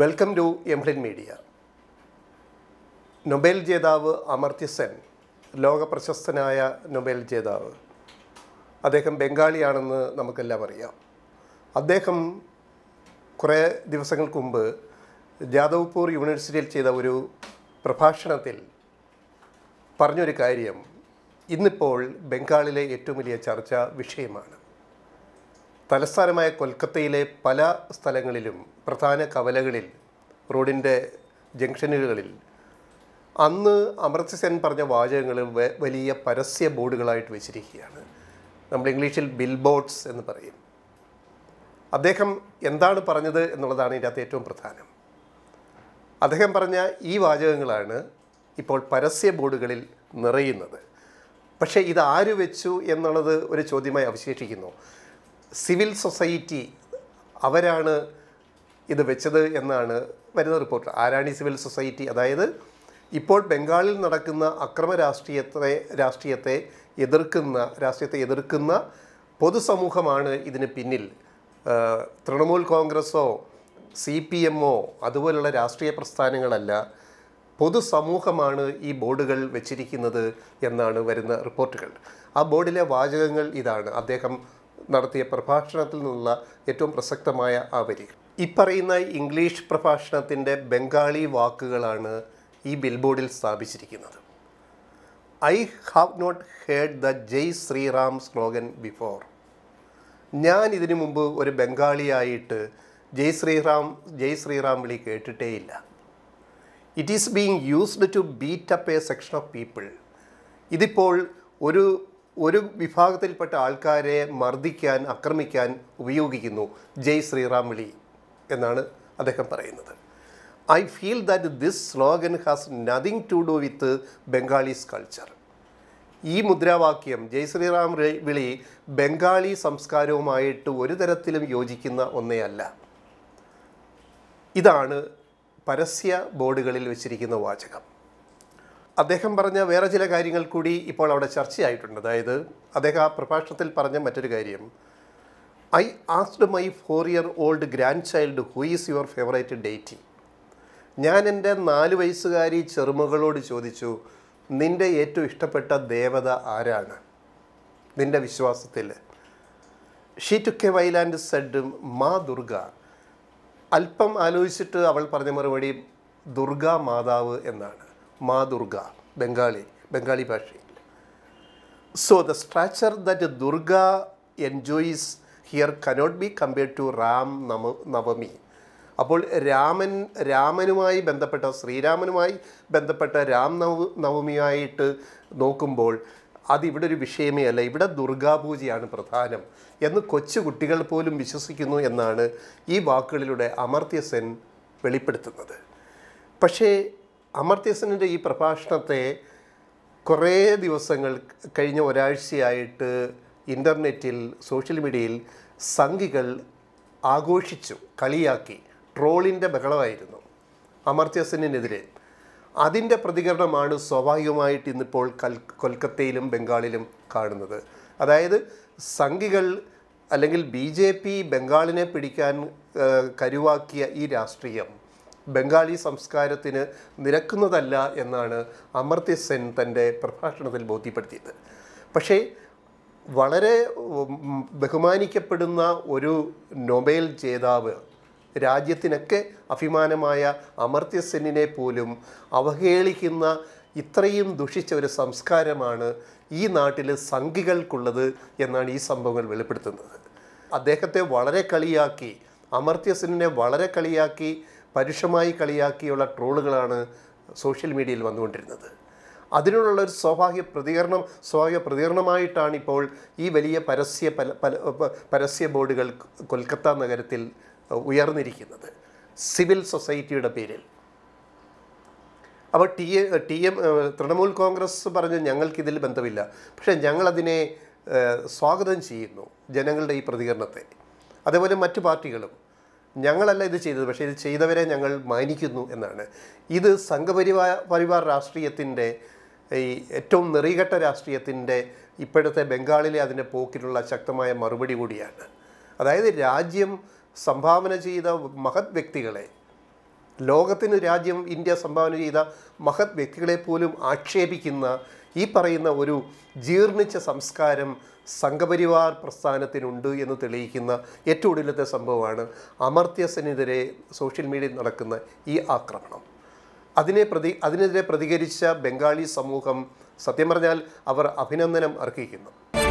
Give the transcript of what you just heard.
welcome to എംപ്ലിൻ media Nobel ജേതാവ് അമർത്യ സെൻ ലോക പ്രശസ്തനായ നൊബേൽ ജേതാവ് അദ്ദേഹം ബംഗാളിയാണെന്ന് നമുക്കെല്ലാം അറിയാം അദ്ദേഹം കുറേ ദിവസങ്ങൾക്ക് മുമ്പ് ജാദവ്പൂർ യൂണിവേഴ്സിറ്റിയിൽ ചെയ്ത ഒരു പ്രഭാഷണത്തിൽ പറഞ്ഞൊരു കാര്യം ഇന്നിപ്പോൾ ബംഗാളിലെ ഏറ്റവും വലിയ ചർച്ചാ വിഷയമാണ് തലസ്ഥാനമായ കൊൽക്കത്തയിലെ പല സ്ഥലങ്ങളിലും പ്രധാന കവലകളിൽ റോഡിൻ്റെ ജംഗ്ഷനുകളിൽ അന്ന് അമർത്യ സെൻ പറഞ്ഞ വാചകങ്ങൾ വലിയ പരസ്യ ബോർഡുകളായിട്ട് വെച്ചിരിക്കുകയാണ് നമ്മൾ ഇംഗ്ലീഷിൽ ബിൽ ബോർഡ്സ് എന്ന് പറയും അദ്ദേഹം എന്താണ് പറഞ്ഞത് എന്നുള്ളതാണ് അകത്ത് ഏറ്റവും പ്രധാനം അദ്ദേഹം പറഞ്ഞ ഈ വാചകങ്ങളാണ് ഇപ്പോൾ പരസ്യ ബോർഡുകളിൽ നിറയുന്നത് പക്ഷേ ഇത് ആര് വെച്ചു എന്നുള്ളത് ഒരു ചോദ്യമായി അവശേഷിക്കുന്നു സിവിൽ സൊസൈറ്റി അവരാണ് ഇത് വെച്ചത് എന്നാണ് വരുന്ന റിപ്പോർട്ട് ആരാണി സിവിൽ സൊസൈറ്റി അതായത് ഇപ്പോൾ ബംഗാളിൽ നടക്കുന്ന അക്രമ രാഷ്ട്രീയത്തെ രാഷ്ട്രീയത്തെ എതിർക്കുന്ന രാഷ്ട്രീയത്തെ എതിർക്കുന്ന പൊതുസമൂഹമാണ് ഇതിന് പിന്നിൽ തൃണമൂൽ കോൺഗ്രസോ സി പി എമ്മോ അതുപോലുള്ള രാഷ്ട്രീയ പ്രസ്ഥാനങ്ങളല്ല പൊതുസമൂഹമാണ് ഈ ബോർഡുകൾ വെച്ചിരിക്കുന്നത് എന്നാണ് വരുന്ന റിപ്പോർട്ടുകൾ ആ ബോർഡിലെ വാചകങ്ങൾ ഇതാണ് അദ്ദേഹം നടത്തിയ പ്രഭാഷണത്തിൽ നിന്നുള്ള ഏറ്റവും പ്രസക്തമായ ആ വരി ഇപ്പറയുന്ന ഇംഗ്ലീഷ് പ്രഭാഷണത്തിൻ്റെ ബംഗാളി വാക്കുകളാണ് ഈ ബിൽബോർഡിൽ സ്ഥാപിച്ചിരിക്കുന്നത് I have not heard the Jai Shri Ram slogan before ഞാൻ ഇതിനു മുമ്പ് ഒരു ബംഗാളിയായിട്ട് ജയ് ശ്രീറാം ജയ് ശ്രീറാം വിളി കേട്ടിട്ടേയില്ല it is being used to beat up a section of people ഇതിപ്പോൾ ഒരു ഒരു വിഭാഗത്തിൽപ്പെട്ട ആൾക്കാരെ മർദ്ദിക്കാൻ ആക്രമിക്കാൻ ഉപയോഗിക്കുന്നു ജയ് ശ്രീറാം വിളി എന്നാണ് അദ്ദേഹം പറയുന്നത് I feel that this slogan has nothing to do with Bengalis culture ഈ മുദ്രാവാക്യം ജയ് ശ്രീറാം വിളി ബംഗാളി സംസ്കാരവുമായിട്ട് ഒരു തരത്തിലും യോജിക്കുന്ന അല്ല ഇതാണ് പരസ്യ ബോർഡുകളിൽ വെച്ചിരിക്കുന്ന വാചകം അദ്ദേഹം പറഞ്ഞ വേറെ ചില കാര്യങ്ങൾ കൂടി ഇപ്പോൾ അവിടെ ചർച്ചയായിട്ടുണ്ട് അതായത് അദ്ദേഹം ആ പ്രഭാഷണത്തിൽ പറഞ്ഞ മറ്റൊരു കാര്യം I asked my four year old grandchild who is your favourite deity ഞാൻ എൻ്റെ നാല് വയസ്സുകാരി ചെറുമകളോട് ചോദിച്ചു നിൻ്റെ ഏറ്റവും ഇഷ്ടപ്പെട്ട ദേവത ആരാണ് നിൻ്റെ വിശ്വാസത്തിൽ she took while and said Ma Durga അല്പം ആലോചിച്ചിട്ട് അവൾ പറഞ്ഞ മറുപടി ദുർഗാ മാതാവ് എന്നാണ് മാ ദുർഗ ബംഗാളി ബംഗാളി ഭാഷയിൽ so the stature that Durga enjoys here cannot be compared to Ram നമ നവമി അപ്പോൾ രാമൻ രാമനുമായി ബന്ധപ്പെട്ട ശ്രീരാമനുമായി ബന്ധപ്പെട്ട രാം നവ നവമിയായിട്ട് നോക്കുമ്പോൾ അതിവിടെ ഒരു വിഷയമേ അല്ല ഇവിടെ ദുർഗാപൂജയാണ് പ്രധാനം എന്ന് കൊച്ചു കുട്ടികൾ പോലും വിശ്വസിക്കുന്നു എന്നാണ് ഈ വാക്കുകളിലൂടെ അമർത്യസെൻ വെളിപ്പെടുത്തുന്നത് പക്ഷേ അമർത്യസനിൻ്റെ ഈ പ്രഭാഷണത്തെ കുറേ ദിവസങ്ങൾ കഴിഞ്ഞ ഒരാഴ്ചയായിട്ട് ഇൻ്റർനെറ്റിൽ സോഷ്യൽ മീഡിയയിൽ സംഘികൾ ആഘോഷിച്ചു കളിയാക്കി ട്രോളിൻ്റെ ബഹളമായിരുന്നു അമർത്യസനെതിരെ അതിൻ്റെ പ്രതികരണമാണ് സ്വാഭാവികമായിട്ട് ഇന്നിപ്പോൾ കൽ കൊൽക്കത്തയിലും ബംഗാളിലും കാണുന്നത് അതായത് സംഘികൾ അല്ലെങ്കിൽ ബി ജെ പി ബംഗാളിനെ പിടിക്കാൻ കരുവാക്കിയ ഈ രാഷ്ട്രീയം ബംഗാളി സംസ്കാരത്തിന് നിരക്കുന്നതല്ല എന്നാണ് അമർത്യ സെൻ തൻ്റെ പ്രഭാഷണത്തിൽ ബോധ്യപ്പെടുത്തിയത് പക്ഷേ വളരെ ബഹുമാനിക്കപ്പെടുന്ന ഒരു നൊബേൽ ജേതാവ് രാജ്യത്തിനൊക്കെ അഭിമാനമായ അമർത്യ സെന്നിനെ പോലും അവഹേളിക്കുന്ന ഇത്രയും ദുഷിച്ച ഒരു സംസ്കാരമാണ് ഈ നാട്ടിൽ സംഘികൾക്കുള്ളത് എന്നാണ് ഈ സംഭവങ്ങൾ വെളിപ്പെടുത്തുന്നത് അദ്ദേഹത്തെ വളരെ കളിയാക്കി അമർത്യ സെന്നിനെ വളരെ കളിയാക്കി പരുഷമായി കളിയാക്കിയുള്ള ട്രോളുകളാണ് സോഷ്യൽ മീഡിയയിൽ വന്നുകൊണ്ടിരുന്നത് അതിനുള്ള ഒരു സ്വാഭാവിക പ്രതികരണം സ്വാഭാവിക പ്രതികരണമായിട്ടാണ് ഇപ്പോൾ ഈ വലിയ പരസ്യ പല പല പരസ്യ ബോർഡുകൾ കൊൽക്കത്ത നഗരത്തിൽ ഉയർന്നിരിക്കുന്നത് സിവിൽ സൊസൈറ്റിയുടെ പേരിൽ അപ്പോൾ T A T M Trinamool Congress പറഞ്ഞ് ഞങ്ങൾക്കിതിൽ ബന്ധമില്ല പക്ഷേ ഞങ്ങളതിനെ സ്വാഗതം ചെയ്യുന്നു ജനങ്ങളുടെ ഈ പ്രതികരണത്തെ അതേപോലെ മറ്റു പാർട്ടികളും ഞങ്ങളല്ല ഇത് ചെയ്തത് പക്ഷേ ഇത് ചെയ്തവരെ ഞങ്ങൾ മാനിക്കുന്നു എന്നാണ് ഇത് സംഘപരിവാ പരിവാർ രാഷ്ട്രീയത്തിൻ്റെ ഈ ഏറ്റവും നെറികെട്ട രാഷ്ട്രീയത്തിൻ്റെ ഇപ്പോഴത്തെ ബംഗാളിലെ അതിൻ്റെ പോക്കിലുള്ള ശക്തമായ മറുപടി കൂടിയാണ് അതായത് രാജ്യം സംഭാവന ചെയ്ത മഹത് വ്യക്തികളെ ലോകത്തിന് രാജ്യം ഇന്ത്യ സംഭാവന ചെയ്ത മഹത് വ്യക്തികളെ പോലും ആക്ഷേപിക്കുന്ന ഈ പറയുന്ന ഒരു ജീർണിച്ച സംസ്കാരം സംഘപരിവാർ പ്രസ്ഥാനത്തിനുണ്ട് എന്ന് തെളിയിക്കുന്ന ഏറ്റവും ഒടുവിലത്തെ സംഭവമാണ് അമർത്യസനെതിരെ സോഷ്യൽ മീഡിയയിൽ നടക്കുന്ന ഈ ആക്രമണം അതിനെ പ്രതി അതിനെതിരെ പ്രതികരിച്ച ബംഗാളി സമൂഹം സത്യം പറഞ്ഞാൽ അവർ അഭിനന്ദനം അർഹിക്കുന്നു